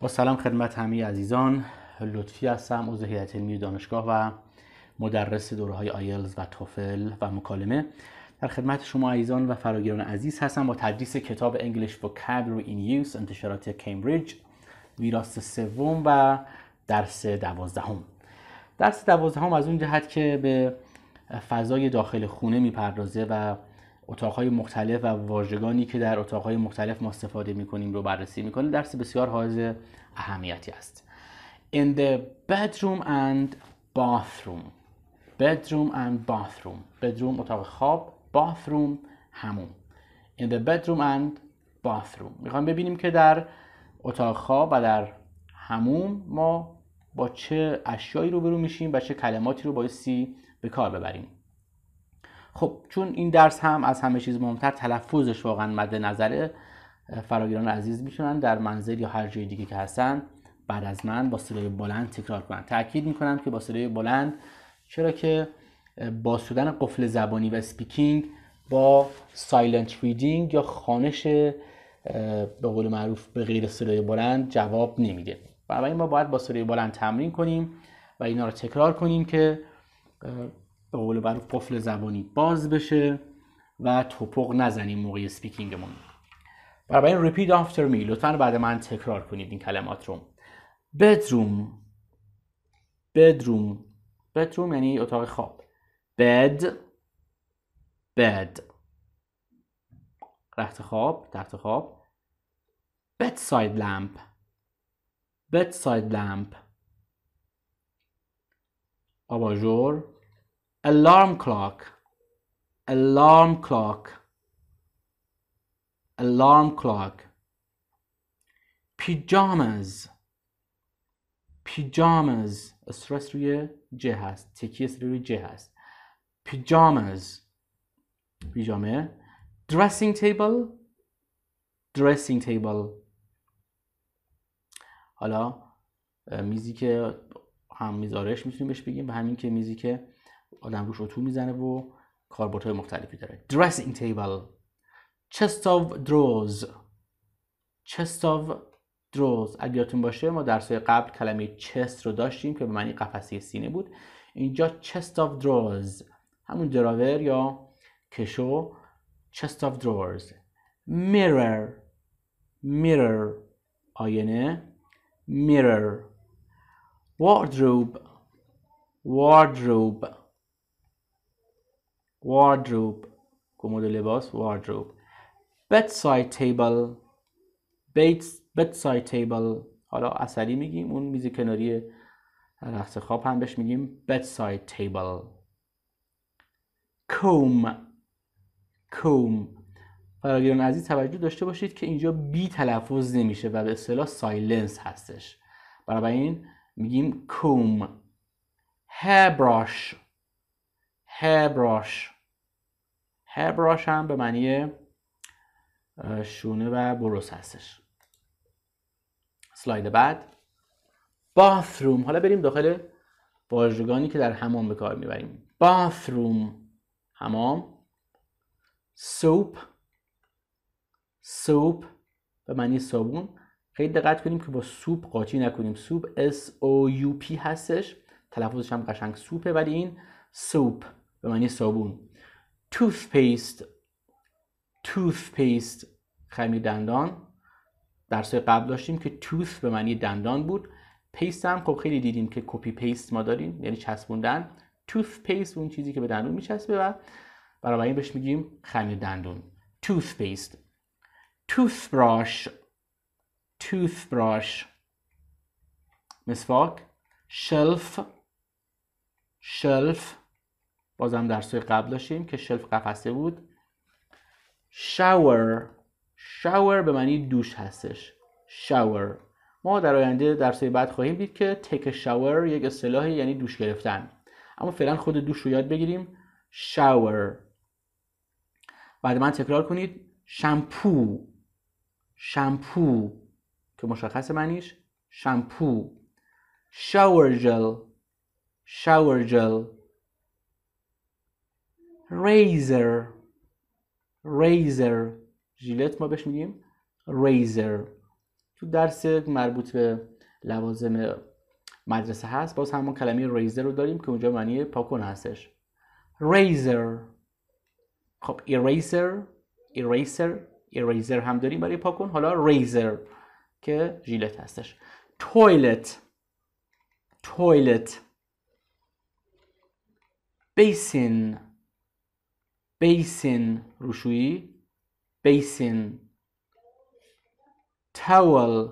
با سلام خدمت همه عزیزان لطفی هستم عضو هیئت علمی دانشگاه و مدرس دوره های آیلز و توفل و مکالمه در خدمت شما عزیزان و فراگیران عزیز هستم با تدریس کتاب انگلیش Vocabulary in Use انتشارات کمبریج ویراست سوم و درس دوازدهم درس دوازدهم از اون جهت که به فضای داخل خونه میپردازه و اتاقهای مختلف و واژگانی که در اتاقهای مختلف ما استفاده میکنیم رو بررسی میکنه درس بسیار حائز اهمیتی است in the bedroom and bathroom bedroom and bathroom bedroom اتاق خواب bathroom هموم in the bedroom and bathroom میخوام ببینیم که در اتاق خواب و در هموم ما با چه اشیایی رو برو میشیم و چه کلماتی رو بایستی به کار ببریم خب چون این درس هم از همه چیز مهمتر تلفظش واقعا مد نظره فراگیران عزیز میتونن در منزل یا هر جای دیگه که هستن بعد از من با صدای بلند تکرار کنن تاکید میکنم که با صدای بلند چرا که با شدن قفل زبانی و سپیکینگ با سایلنت ریدینگ یا خانش به قول معروف به غیر صدای بلند جواب نمیده بنابراین ما باید با صدای بلند تمرین کنیم و اینا رو تکرار کنیم که به قول برای قفل زبانی باز بشه و توپق نزنیم موقع برای این ریپید آفتر می لطفا بعد من تکرار کنید این کلمات رو بدروم بدروم بدروم یعنی اتاق خواب بد بد رخت خواب تخت خواب بد ساید لامپ بد ساید لامپ alarm clock alarm clock alarm clock pajamas pajamas استرس روی ج هست تکیه استرس روی ج هست pajamas پیجامه dressing table dressing table حالا میزی که هم میز آرایش میتونیم بهش بگیم و همین که میزی که آدم روش اتو میزنه و های مختلفی داره dressing table chest of drawers chest of drawers اگه یادتون باشه ما در درس قبل کلمه chest رو داشتیم که به معنی قفسه سینه بود اینجا chest of drawers همون دراور یا کشو chest of drawers mirror mirror آینه mirror wardrobe wardrobe wardrobe کمد لباس wardrobe bedside table bedside table حالا اصلی میگیم اون میز کناری رخت خواب هم بهش میگیم bedside table comb comb فراگیران عزیز توجه داشته باشید که اینجا بی تلفظ نمیشه و به اصطلاح سایلنس هستش برای این میگیم کوم hairbrush هبراش هبراش هم به معنی شونه و بروس هستش سلاید بعد باثروم حالا بریم داخل واژگانی که در حمام به کار میبریم باثروم حمام سوپ سوپ به معنی صابون خیلی دقت کنیم که با سوپ قاطی نکنیم سوپ S O U P هستش تلفظش هم قشنگ سوپه ولی این سوپ به معنی صابون توث پیست توث پیست خمیر دندان درس قبل داشتیم که tooth به معنی دندان بود پیست هم خب خیلی دیدیم که کپی پیست ما داریم یعنی چسبوندن توث پیست اون چیزی که به دندون میچسبه و برابر این بهش میگیم خمیر دندون توث پیست توث براش توث براش مسواک شلف شلف بازم در سوی قبل داشتیم که شلف قفسه بود شاور شاور به معنی دوش هستش شاور ما در آینده در بعد خواهیم دید که تک شاور یک اصطلاح یعنی دوش گرفتن اما فعلا خود دوش رو یاد بگیریم شاور بعد من تکرار کنید شامپو شامپو که مشخص معنیش شامپو شاور جل شاور جل ریزر ریزر ژیلت ما بهش میگیم ریزر تو درس مربوط به لوازم مدرسه هست باز همون کلمه ریزر رو داریم که اونجا معنی پاکون هستش ریزر خب ایریزر ایریزر ایریزر هم داریم برای پاکون حالا ریزر که ژیلت هستش تویلت تویلت بیسین بیسین روشویی بیسین تاول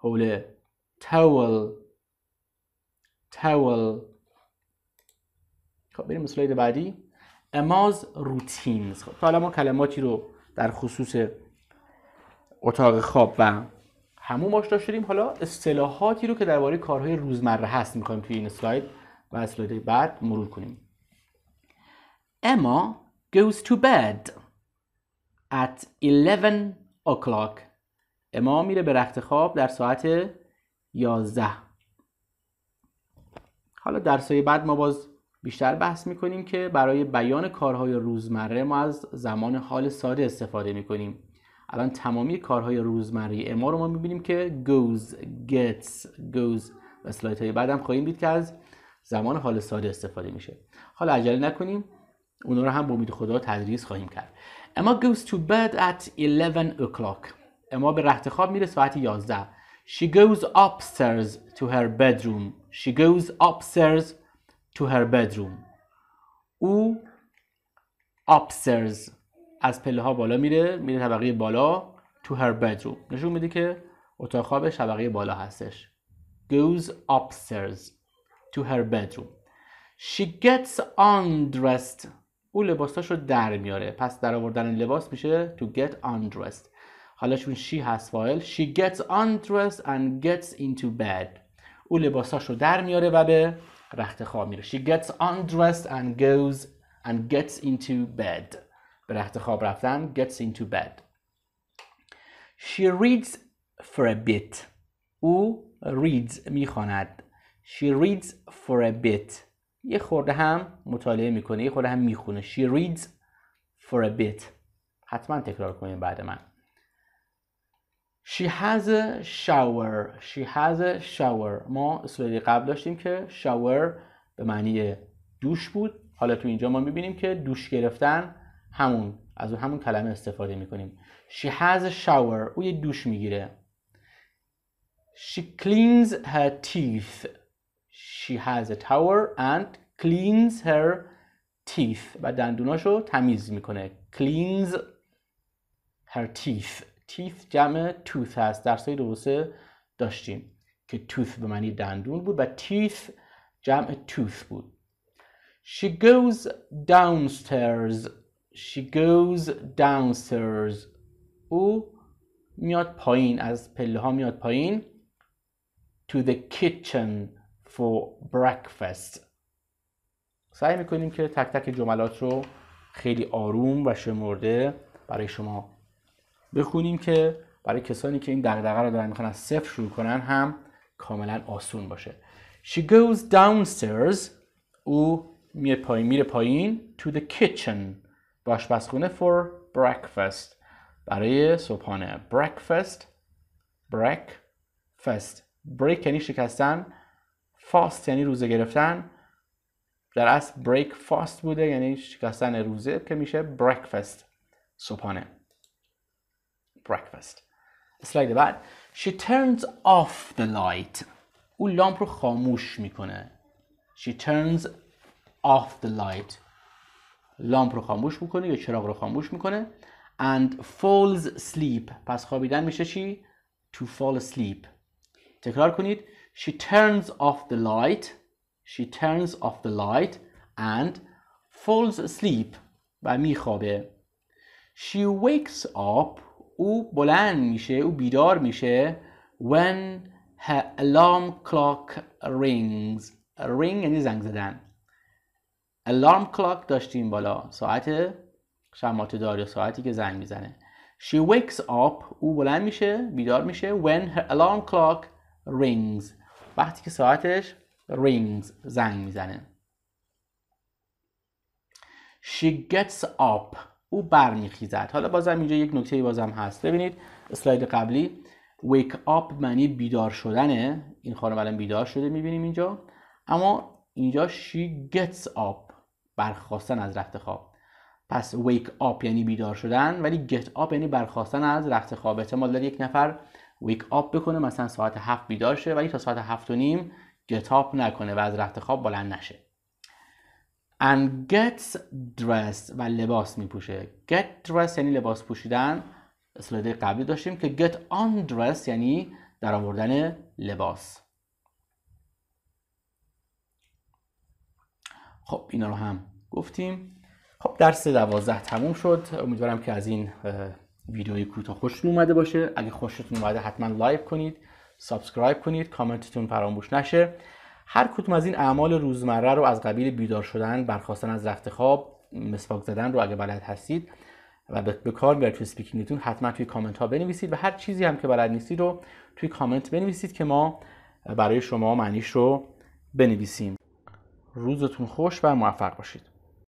هوله تاول تاول خب بریم سلاید بعدی اماز روتینز خب حالا ما کلماتی رو در خصوص اتاق خواب و همون آشنا شدیم حالا اصطلاحاتی رو که درباره کارهای روزمره هست میخوایم توی این اسلاید و اسلاید بعد مرور کنیم اما goes to bed at 11 o'clock امام میره به رخت خواب در ساعت 11 حالا درسای بعد ما باز بیشتر بحث میکنیم که برای بیان کارهای روزمره ما از زمان حال ساده استفاده میکنیم الان تمامی کارهای روزمره اما رو ما میبینیم که goes, gets, goes و های بعد هم خواهیم دید که از زمان حال ساده استفاده میشه حالا عجله نکنیم اونا رو هم با امید خدا تدریس خواهیم کرد اما goes to bed at 11 o'clock اما به رخت خواب میره ساعت 11 she goes upstairs to her bedroom she goes upstairs to her bedroom او upstairs از پله ها بالا میره میره طبقه بالا to her bedroom نشون میده که اتاق خوابش طبقه بالا هستش goes upstairs to her bedroom she gets undressed او رو در میاره پس در آوردن لباس میشه to get undressed حالا چون she has فایل she gets undressed and gets into bed او رو در میاره و به رخت خواب میره she gets undressed and goes and gets into bed به رخت خواب رفتن gets into bed she reads for a bit او reads میخواند she reads for a bit یه خورده هم مطالعه میکنه یه خورده هم میخونه she reads for a bit حتما تکرار کنیم بعد من she has a shower she has a shower ما سوری قبل داشتیم که shower به معنی دوش بود حالا تو اینجا ما میبینیم که دوش گرفتن همون از اون همون کلمه استفاده میکنیم she has a shower او یه دوش میگیره she cleans her teeth she has a tower and cleans her teeth و دندوناشو تمیز میکنه cleans her teeth teeth جمع tooth هست درسای دو سه داشتیم که tooth به معنی دندون بود و teeth جمع tooth بود she goes downstairs she goes downstairs او میاد پایین از پله ها میاد پایین to the kitchen for breakfast سعی میکنیم که تک تک جملات رو خیلی آروم و شمرده برای شما بخونیم که برای کسانی که این دغدغه رو دارن میخوان از صفر شروع کنن هم کاملا آسون باشه She goes downstairs او میره پایین میره پایین to the kitchen باش آشپزخونه for breakfast برای صبحانه breakfast breakfast break یعنی شکستن فاست یعنی روزه گرفتن در اصل بریک فاست بوده یعنی شکستن روزه که میشه بریکفست صبحانه بریکفست اسلاید بعد she turns off the light او لامپ رو خاموش میکنه she turns off the light لامپ رو خاموش میکنه یا چراغ رو خاموش میکنه and falls sleep. پس خوابیدن میشه چی to fall asleep تکرار کنید she turns off the light she turns off the light and falls asleep و میخوابه she wakes up او بلند میشه او بیدار میشه when her alarm clock rings ring یعنی زنگ زدن alarm clock داشتیم بالا ساعت شمات داری ساعتی که زنگ میزنه she wakes up او بلند میشه بیدار میشه when her alarm clock rings وقتی که ساعتش رینگز زنگ میزنه She gets up او برمیخیزد حالا بازم اینجا یک نکته بازم هست ببینید اسلاید قبلی wake up معنی بیدار شدنه این خانم الان بیدار شده میبینیم اینجا اما اینجا she gets up برخواستن از رخت خواب پس wake up یعنی بیدار شدن ولی get up یعنی برخواستن از رخت خواب احتمال یک نفر ویک آپ بکنه مثلا ساعت هفت بیدار شه ولی تا ساعت هفت و نیم گتاپ نکنه و از رخت خواب بلند نشه and gets dressed و لباس میپوشه get dressed یعنی لباس پوشیدن اسلاید قبلی داشتیم که get undressed یعنی در آوردن لباس خب اینا رو هم گفتیم خب درس دوازده تموم شد امیدوارم که از این ویدیوی کوتاه خوشتون اومده باشه اگه خوشتون اومده حتما لایک کنید سابسکرایب کنید کامنتتون فراموش نشه هر کدوم از این اعمال روزمره رو از قبیل بیدار شدن برخواستن از رفت خواب مسواک زدن رو اگه بلد هستید و به کار بیارید توی سپیکینگتون حتما توی کامنت ها بنویسید و هر چیزی هم که بلد نیستید رو توی کامنت بنویسید که ما برای شما معنیش رو بنویسیم روزتون خوش و موفق باشید